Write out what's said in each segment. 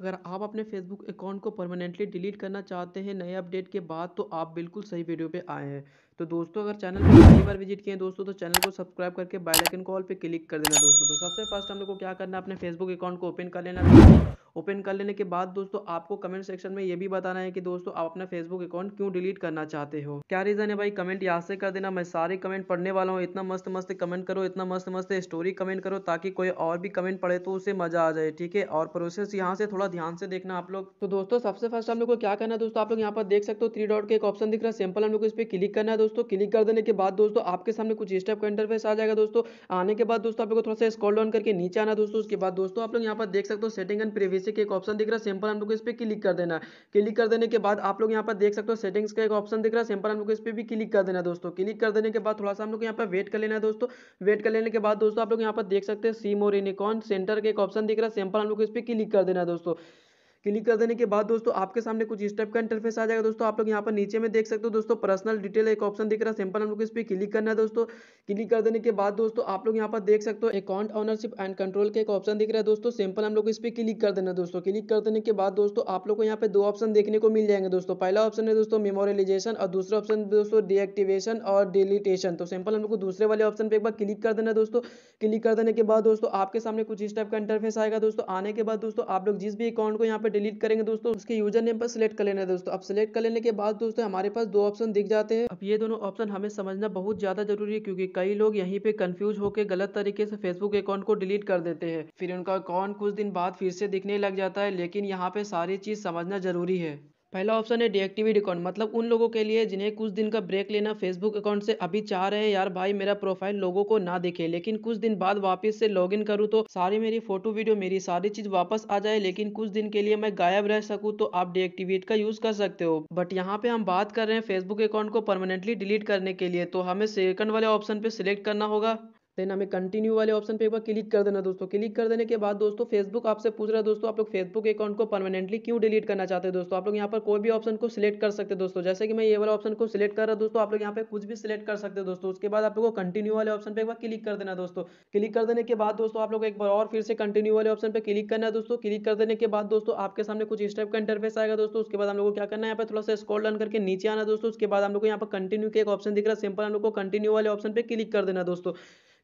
अगर आप अपने फेसबुक अकाउंट को परमानेंटली डिलीट करना चाहते हैं नए अपडेट के बाद तो आप बिल्कुल सही वीडियो पे आए हैं तो दोस्तों अगर चैनल पर पहली बार विजिट किए दोस्तों तो चैनल को सब्सक्राइब करके बेल आइकन कॉल पे क्लिक कर देना दोस्तों तो सबसे फर्स्ट हम लोग को क्या करना है अपने फेसबुक अकाउंट को ओपन कर लेना ओपन कर लेने के बाद दोस्तों आपको कमेंट सेक्शन में ये भी बताना है कि दोस्तों आप अपना फेसबुक अकाउंट क्यों डिलीट करना चाहते हो क्या रीज़न है भाई कमेंट यहाँ से कर देना मैं सारे कमेंट पढ़ने वाला हूँ इतना मस्त मस्त कमेंट करो इतना मस्त मस्त स्टोरी कमेंट करो ताकि कोई और भी कमेंट पढ़े तो उसे मज़ा आ जाए ठीक है और प्रोसेस यहाँ से थोड़ा ध्यान से देखना आप लोग तो दोस्तों सबसे फर्स्ट हम लोग को क्या करना है दोस्तों आप लोग यहाँ पर देख सकते हो थ्री डॉट का एक ऑप्शन दिख रहा है सिंपल हम लोग इस पर क्लिक करना है दोस्तों क्लिक कर देने के बाद दोस्तों आपके सामने कुछ स्टेप का इंटरफेस आ जाएगा दोस्तों आने के बाद दोस्तों आप लोग थोड़ा सा स्कॉल डाउन करके नीचे आना दोस्तों उसके बाद दोस्तों आप लोग यहाँ पर देख सकते हो सेटिंग एंड प्रीवियस बेसिक एक ऑप्शन दिख रहा है सिंपल हम लोग को इस पर क्लिक कर देना क्लिक कर देने के बाद आप लोग यहाँ पर देख सकते हो सेटिंग्स का एक ऑप्शन दिख रहा है सिंपल हम लोग को इस पर भी क्लिक कर देना दोस्तों क्लिक कर देने के बाद थोड़ा सा हम लोग यहाँ पर वेट कर लेना है दोस्तों वेट कर लेने के बाद दोस्तों आप लोग यहाँ पर देख सकते हैं सीम और इनिकॉन सेंटर का एक ऑप्शन दिख रहा है सिंपल हम लोग को इस पर क्लिक कर देना दोस्तों क्लिक कर देने के बाद दोस्तों आपके सामने कुछ इस टाइप का इंटरफेस आ जाएगा दोस्तों आप लोग यहाँ पर नीचे में देख सकते हो दोस्तों पर्सनल डिटेल एक ऑप्शन दिख रहा है सिंपल हम लोग इस पर क्लिक करना है दोस्तों क्लिक कर देने के बाद दोस्तों आप लोग यहाँ पर देख सकते हो अकाउंट ऑनरशिप एंड कंट्रोल का एक ऑप्शन दिख रहा है दोस्तों सिंपल हम लोग इस पर क्लिक कर देना दोस्तों क्लिक कर देने के बाद दोस्तों आप लोग को यहाँ पे दो ऑप्शन देखने को मिल जाएंगे दोस्तों पहला ऑप्शन है दोस्तों मेमोरियलाइजेशन और दूसरा ऑप्शन दोस्तों डीएक्टिवेशन और डिलीटेशन तो सिंपल हम लोग को दूसरे वाले ऑप्शन पर एक बार क्लिक कर देना दोस्तों क्लिक कर देने के बाद दोस्तों आपके सामने कुछ इस टाइप का इंटरफेस आएगा दोस्तों आने के बाद दोस्तों आप लोग जिस भी अकाउंट को यहाँ पर डिलीट करेंगे दोस्तों उसके यूजर नेम पर सिलेक्ट कर लेना है दोस्तों अब सिलेक्ट कर लेने के बाद दोस्तों हमारे पास दो ऑप्शन दिख जाते हैं अब ये दोनों ऑप्शन हमें समझना बहुत ज्यादा जरूरी है क्योंकि कई लोग यहीं पे कंफ्यूज होकर गलत तरीके से फेसबुक अकाउंट को डिलीट कर देते हैं फिर उनका अकाउंट कुछ दिन बाद फिर से दिखने लग जाता है लेकिन यहाँ पे सारी चीज समझना जरूरी है पहला ऑप्शन है डीएक्टिवेट अकाउंट मतलब उन लोगों के लिए जिन्हें कुछ दिन का ब्रेक लेना फेसबुक अकाउंट से अभी चाह रहे हैं यार भाई मेरा प्रोफाइल लोगों को ना देखे लेकिन कुछ दिन बाद वापस से लॉगिन करूँ तो सारी मेरी फोटो वीडियो मेरी सारी चीज वापस आ जाए लेकिन कुछ दिन के लिए मैं गायब रह सकूँ तो आप डीएक्टिवेट का यूज कर सकते हो बट यहाँ पे हम बात कर रहे हैं फेसबुक अकाउंट को परमानेंटली डिलीट करने के लिए तो हमें सेकंड वाले ऑप्शन पे सिलेक्ट करना होगा देन हमें कंटिन्यू वाले ऑप्शन पे एक बार क्लिक कर देना दोस्तों क्लिक कर देने के बाद दोस्तों फेसबुक आपसे पूछ रहा है दोस्तों आप लोग फेसबुक अकाउंट को परमानेंटली क्यों डिलीट करना चाहते हैं दोस्तों आप लोग यहाँ पर कोई भी ऑप्शन को सिलेक्ट कर सकते हैं दोस्तों जैसे कि मैं ये वाला ऑप्शन को सिलेक्ट कर रहा हूँ दोस्तों आप लोग यहाँ पे कुछ भी सिलेक्ट कर सकते हैं दोस्तों उसके बाद आप लोग को कंटिन्यू वाले ऑप्शन पर एक बार क्लिक कर देना दोस्तों क्लिक कर देने के बाद दोस्तों आप लोग एक बार और फिर से कंटिन्यू वाले ऑप्शन पर क्लिक करना है दोस्तों क्लिक कर देने के बाद दोस्तों आपके सामने कुछ इस टाइप का इंटरफेस आएगा दोस्तों उसके बाद हम लोग को क्या करना है यहाँ पर थोड़ा सा स्कॉल डन करके नीचे आना दोस्तों उसके बाद हम लोग यहाँ पर कंटिन्यू के एक ऑप्शन दिख रहा है सिंपल हम लोग को कंटिन्यू वाले ऑप्शन पर क्लिक कर देना दोस्तों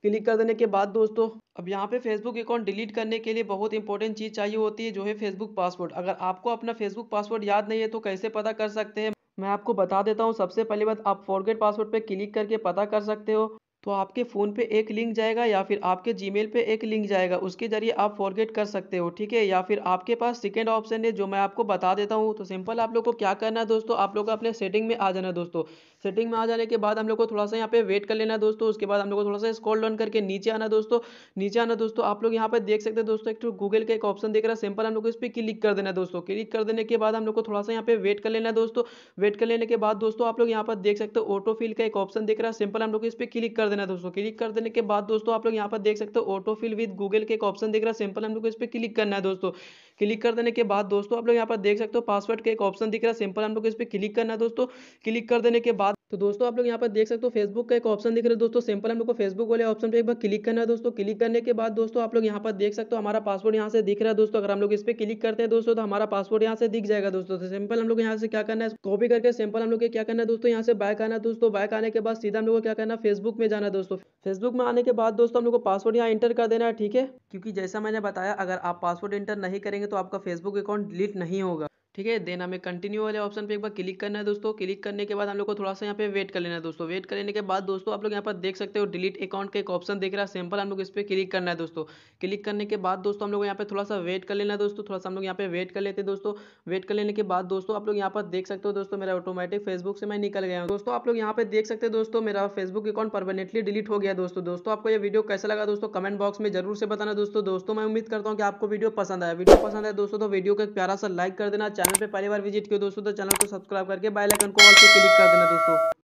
क्लिक कर देने के बाद दोस्तों अब यहाँ पे फेसबुक अकाउंट डिलीट करने के लिए बहुत इंपॉर्टेंट चीज़ चाहिए होती है जो है फेसबुक पासवर्ड अगर आपको अपना फेसबुक पासवर्ड याद नहीं है तो कैसे पता कर सकते हैं मैं आपको बता देता हूँ सबसे पहले बात आप फॉरगेट पासवर्ड पे क्लिक करके पता कर सकते हो तो आपके फ़ोन पे एक लिंक जाएगा या फिर आपके जीमेल पे एक लिंक जाएगा उसके ज़रिए आप फॉरगेट कर सकते हो ठीक है या फिर आपके पास सेकेंड ऑप्शन है जो मैं आपको बता देता हूँ तो सिंपल आप लोग को क्या करना है दोस्तों आप लोग अपने सेटिंग में आ जाना दोस्तों सेटिंग में आ जाने के बाद हम लोग को थोड़ा सा यहाँ पे वेट कर लेना दोस्तों उसके बाद हम लोग को थोड़ा सा स्कॉल डाउन करके नीचे आना दोस्तों नीचे आना दोस्तों आप लोग यहाँ पर देख सकते हैं दोस्तों एक गूगल तो का एक ऑप्शन देख रहा है सिंपल हम लोग को इस पर क्लिक कर देना दोस्तों क्लिक कर देने के बाद हम लोग को थोड़ा सा यहाँ पे वेट कर लेना दोस्तों वेट कर लेने के बाद दोस्तों आप लोग यहाँ पर देख सकते हो ऑटो फिल का एक ऑप्शन देख रहा है सिंपल हम लोग इस पर क्लिक कर देना है दोस्तों क्लिक कर देने के बाद दोस्तों आप लोग यहाँ पर देख सकते हो ऑटो फिल विद गूगल के एक ऑप्शन दिख रहा है सिंपल हम लोग को इस पर क्लिक करना है दोस्तों क्लिक कर देने के बाद दोस्तों आप लोग यहाँ पर देख सकते हो पासवर्ड का एक ऑप्शन दिख रहा है सिंपल हम लोग को इस पर क्लिक करना है दोस्तों क्लिक कर देने के बाद तो दोस्तों आप लोग यहाँ पर देख सकते हो फेसबुक का एक ऑप्शन दिख रहा है दोस्तों सिंपल हम लोग को फेसबुक वाले ऑप्शन पे एक बार क्लिक करना है दोस्तों क्लिक करने के बाद दोस्तों आप लोग यहाँ पर देख सकते हो हमारा पासवर्ड यहाँ से दिख रहा है दोस्तों अगर हम लोग इस पर क्लिक करते हैं दोस्तों तो हमारा पासवर्ड यहाँ से दिख जाएगा दोस्तों तो सिंपल हम लोग यहाँ से क्या करना है कॉपी करके सिंपल हम लोग क्या करना है दोस्तों यहाँ से बाइक आना है दोस्तों बाइक आने के बाद सीधा हम लोग को क्या करना है फेसबुक में जाना दोस्तों फेसबुक में आने के बाद दोस्तों हम लोग को पासवर्ड यहाँ एंटर कर देना है ठीक है क्योंकि जैसा मैंने बताया अगर आप पासवर्ड एंटर नहीं करेंगे तो आपका फेसबुक अकाउंट डिलीट नहीं होगा ठीक है देन हमें कंटिन्यू वाले ऑप्शन पे एक बार क्लिक करना है दोस्तों क्लिक करने के बाद हम लोग को थोड़ा सा यहाँ पे वेट कर लेना है दोस्तों वेट करने के बाद दोस्तों आप लोग यहाँ पर देख सकते हो डिलीट अकाउंट का एक ऑप्शन देख रहा है सिंपल हम लोग इस पर क्लिक करना है दोस्तों क्लिक करने के बाद दोस्तों हम लोग यहाँ पे थोड़ा सा वेट कर लेना है दोस्तों थोड़ा सा हम लोग यहाँ पे वेट कर लेते हैं दोस्तों वेट कर लेने के बाद दोस्तों आप लोग यहाँ पर देख सकते हो दोस्तों मेरा ऑटोमेटिक फेसबुक से मैं निकल गया हूँ दोस्तों आप लोग यहाँ पे देख सकते हो दोस्तों मेरा फेसबुक अकाउंट परमानेंटली डिलीट हो गया दोस्तों दोस्तों आपको यह वीडियो कैसा लगा दोस्तों कमेंट बॉक्स में जरूर से बताना दोस्तों दोस्तों मैं उम्मीद करता हूँ कि आपको वीडियो पसंद आया वीडियो पसंद है दोस्तों तो वीडियो को एक प्यारा सा लाइक कर देना चैनल पे पहली बार विजिट किया दोस्तों तो चैनल को सब्सक्राइब करके बेल आइकन को ऑल पे क्लिक कर देना दोस्तों